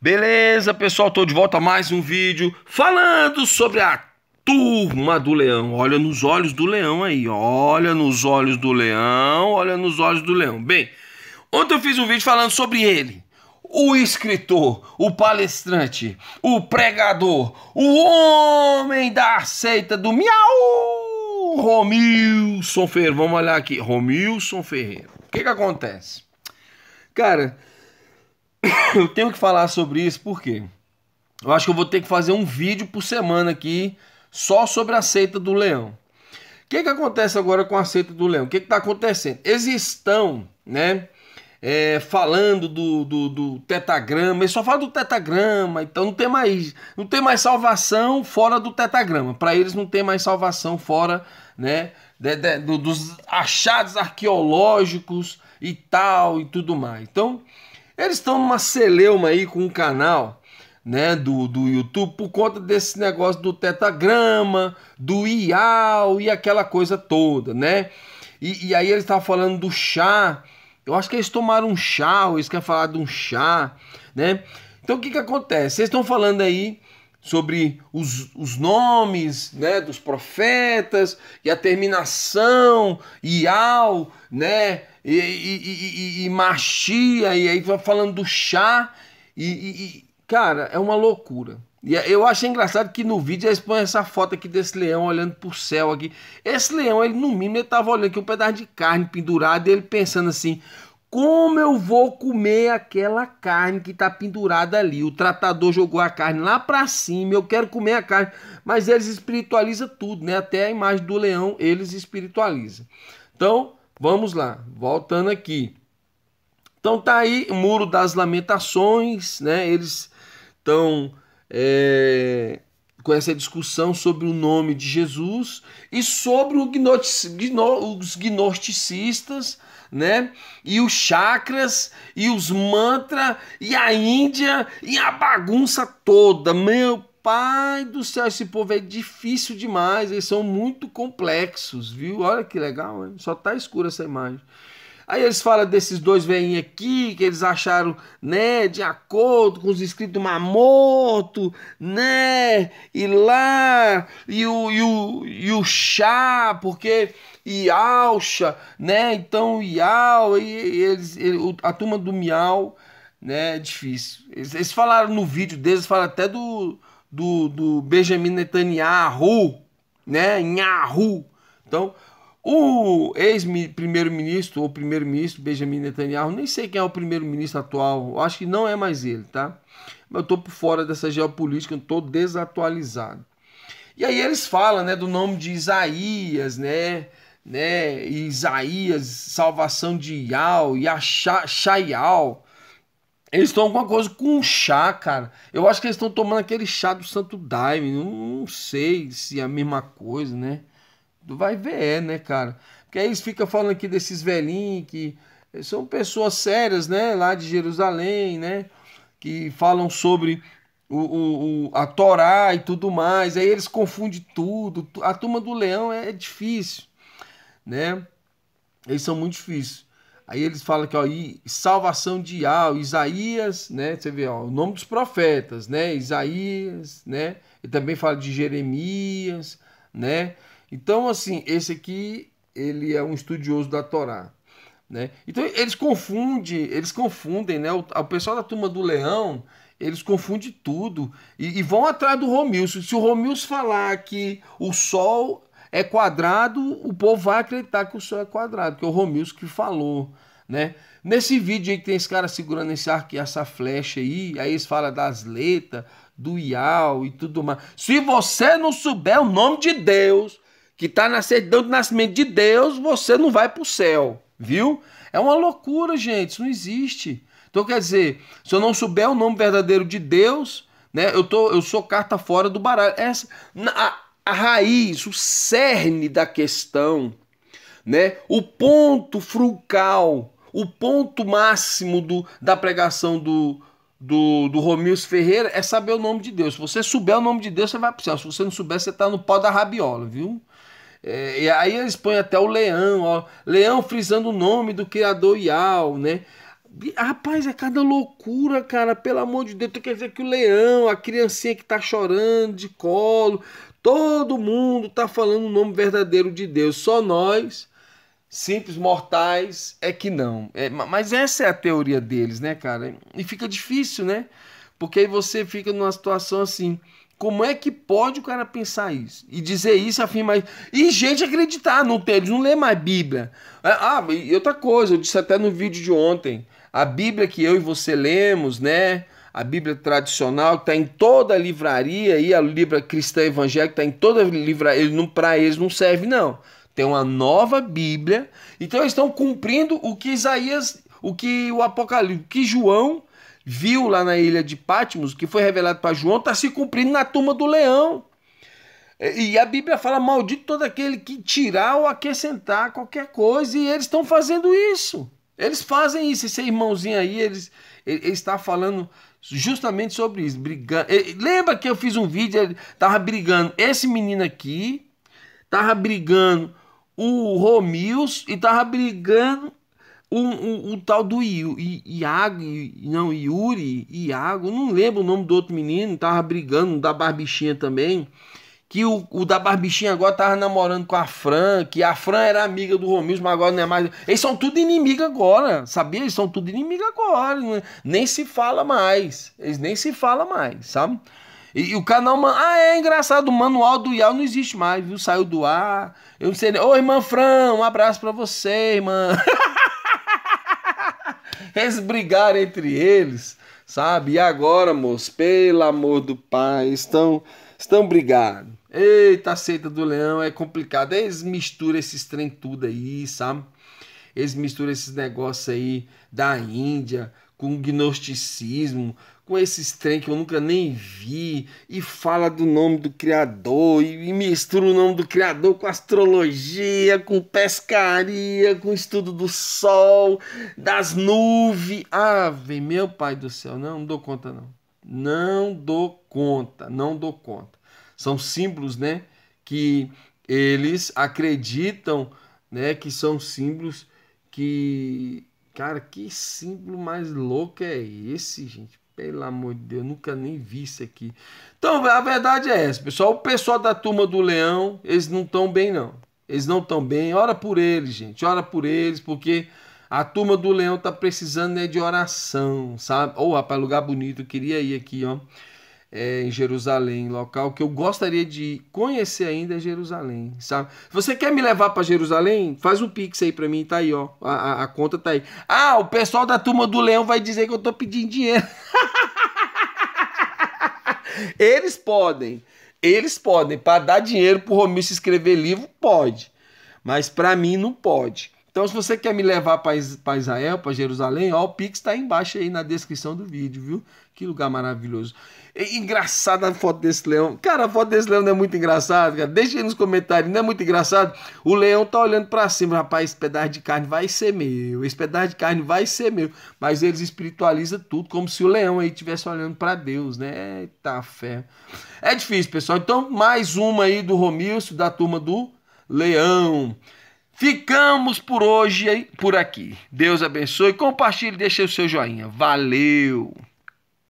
Beleza, pessoal, tô de volta a mais um vídeo falando sobre a turma do leão. Olha nos olhos do leão aí, olha nos olhos do leão, olha nos olhos do leão. Bem, ontem eu fiz um vídeo falando sobre ele. O escritor, o palestrante, o pregador, o homem da seita do miau, Romilson Ferreira. Vamos olhar aqui, Romilson Ferreira. O que que acontece? Cara, eu tenho que falar sobre isso porque eu acho que eu vou ter que fazer um vídeo por semana aqui só sobre a seita do leão. O que, que acontece agora com a seita do leão? O que está acontecendo? Eles estão, né? É, falando do, do, do tetagrama, eles só falam do tetagrama, então não tem mais, não tem mais salvação fora do tetagrama. Para eles não tem mais salvação fora, né? De, de, do, dos achados arqueológicos e tal e tudo mais. Então, eles estão numa celeuma aí com o um canal né, do, do YouTube por conta desse negócio do tetagrama, do IAL e aquela coisa toda, né? E, e aí eles estavam falando do chá. Eu acho que eles tomaram um chá, ou eles querem falar de um chá, né? Então o que, que acontece? Vocês estão falando aí sobre os, os nomes né, dos profetas e a terminação e ao, né, e, e, e, e machia, e aí falando do chá, e, e, cara, é uma loucura. E é, eu acho engraçado que no vídeo eles põem essa foto aqui desse leão olhando pro céu aqui. Esse leão, ele no mínimo, ele tava olhando aqui um pedaço de carne pendurado e ele pensando assim: como eu vou comer aquela carne que está pendurada ali? O tratador jogou a carne lá para cima, eu quero comer a carne. Mas eles espiritualizam tudo, né? Até a imagem do leão eles espiritualizam. Então, vamos lá, voltando aqui. Então tá aí o Muro das Lamentações, né? Eles estão é, com essa discussão sobre o nome de Jesus e sobre gnotic, gno, os gnosticistas, né? E os chakras, e os mantras, e a Índia, e a bagunça toda. Meu pai do céu, esse povo é difícil demais, eles são muito complexos, viu? Olha que legal, hein? só tá escura essa imagem. Aí eles falam desses dois veinhos aqui, que eles acharam, né, de acordo com os escritos Mamoto, né, e lá, e o, e o, e o chá, porque Ialcha, né, então iau, e eles, ele, a turma do Miau, né, é difícil. Eles, eles falaram no vídeo deles, falaram até do, do, do Benjamin Netanyahu, né, Nyahu. Então, o ex-primeiro-ministro ou primeiro-ministro Benjamin Netanyahu, nem sei quem é o primeiro-ministro atual, acho que não é mais ele, tá? Mas eu tô por fora dessa geopolítica, eu tô desatualizado. E aí eles falam, né, do nome de Isaías, né? Né, Isaías, salvação de Yau, Yashaial. Eles estão alguma coisa com um chá, cara. Eu acho que eles estão tomando aquele chá do Santo Daime. Não, não sei se é a mesma coisa, né? vai ver, é, né, cara? Porque aí eles ficam falando aqui desses velhinhos que são pessoas sérias, né, lá de Jerusalém, né, que falam sobre o, o, o, a Torá e tudo mais. Aí eles confundem tudo. A turma do leão é, é difícil, né? Eles são muito difíceis. Aí eles falam que ó, salvação de Yah, Isaías, né? Você vê, ó, o nome dos profetas, né? Isaías, né? e também fala de Jeremias, né? Então, assim, esse aqui ele é um estudioso da Torá. Né? Então eles confundem, eles confundem, né? O, o pessoal da turma do Leão, eles confundem tudo e, e vão atrás do Romilson. Se o Romilson falar que o Sol é quadrado, o povo vai acreditar que o Sol é quadrado, que é o Romilson que falou. Né? Nesse vídeo aí que tem esse cara segurando esse arco e essa flecha aí, aí eles falam das letras, do Iau e tudo mais. Se você não souber o nome de Deus, que está na certidão de nascimento de Deus, você não vai para o céu, viu? É uma loucura, gente, isso não existe. Então, quer dizer, se eu não souber o nome verdadeiro de Deus, né, eu, tô, eu sou carta fora do baralho. Essa, a, a raiz, o cerne da questão, né, o ponto frucal, o ponto máximo do, da pregação do, do, do Ferreira é saber o nome de Deus. Se você souber o nome de Deus, você vai para o céu. Se você não souber, você está no pó da rabiola, viu? É, e aí eles põem até o leão, ó. Leão frisando o nome do criador Yal, né? Rapaz, é cada loucura, cara. Pelo amor de Deus, tu quer dizer que o leão, a criancinha que tá chorando de colo, todo mundo tá falando o nome verdadeiro de Deus. Só nós, simples mortais, é que não. É, mas essa é a teoria deles, né, cara? E fica difícil, né? Porque aí você fica numa situação assim. Como é que pode o cara pensar isso? E dizer isso, afirmar E gente acreditar, não tem, eles não lê mais Bíblia. É, ah, e outra coisa, eu disse até no vídeo de ontem. A Bíblia que eu e você lemos, né? a Bíblia tradicional, que está em toda a livraria, e a Bíblia cristã evangélica está em toda a livraria, ele não, para eles não serve, não. Tem uma nova Bíblia, então eles estão cumprindo o que Isaías, o que o Apocalipse, o que João viu lá na ilha de Patmos, que foi revelado para João, está se cumprindo na turma do leão. E a Bíblia fala: maldito todo aquele que tirar ou acrescentar qualquer coisa, e eles estão fazendo isso. Eles fazem isso. Esse irmãozinho aí, eles, ele, ele está falando justamente sobre isso, brigando. Ele, lembra que eu fiz um vídeo, ele brigando. Esse menino aqui estava brigando o Romils e tava brigando o, o, o tal do I, I, Iago, não, Yuri, Iago, não lembro o nome do outro menino, tava brigando, da Barbixinha também. Que o, o da Barbixinha agora tava namorando com a Fran, que a Fran era amiga do Romilson, mas agora não é mais. Eles são tudo inimigo agora, sabia? Eles são tudo inimigo agora, né? nem se fala mais, eles nem se fala mais, sabe? E, e, o canal. Ah, é engraçado, o manual do Iago não existe mais, viu? Saiu do ar. Eu não sei. Ô, irmã Fran, um abraço pra você, irmã. Eles brigaram entre eles, sabe? E agora, moço, pelo amor do pai, estão, estão brigados. Eita, a seita do leão é complicado. Eles misturam esses trem tudo aí, sabe? Eles misturam esses negócios aí da Índia com gnosticismo, com esses trem que eu nunca nem vi, e fala do nome do Criador, e, mistura o nome do Criador com astrologia, com pescaria, com estudo do sol, das nuvens. Ave, meu pai do céu, não, não dou conta não. Não dou conta, não dou conta. São símbolos, né, que eles acreditam, né, que são símbolos que... Cara, que símbolo mais louco é esse, gente? Pelo amor de Deus, nunca nem vi isso aqui. Então, a verdade é essa, pessoal. O pessoal da turma do Leão, eles não estão bem, não. Eles não estão bem. Ora por eles, gente. Ora por eles, porque a turma do Leão tá precisando né, de oração, sabe? Ou, oh, rapaz, lugar bonito. Eu queria ir aqui, ó. É, em Jerusalém, local que eu gostaria de conhecer ainda é Jerusalém, sabe? Você quer me levar para Jerusalém? Faz um pix aí para mim, tá aí, ó. A, a, a conta tá aí. Ah, o pessoal da turma do Leão vai dizer que eu tô pedindo dinheiro. Eles podem. Eles podem. Para dar dinheiro pro Romildo se escrever livro, pode. Mas para mim não pode. Então, se você quer me levar para Israel, para Jerusalém, ó, o Pix está embaixo aí na descrição do vídeo, viu? Que lugar maravilhoso. engraçada a foto desse leão. Cara, a foto desse leão não é muito engraçada, cara. Deixa aí nos comentários, não é muito engraçado? O leão tá olhando para cima, rapaz, esse pedaço de carne vai ser meu, esse pedaço de carne vai ser meu. Mas eles espiritualizam tudo, como se o leão aí estivesse olhando para Deus, né? Eita fé. É difícil, pessoal. Então, mais uma aí do Romilson, da turma do Leão. Ficamos por hoje por aqui. Deus abençoe, compartilhe, deixe o seu joinha. Valeu!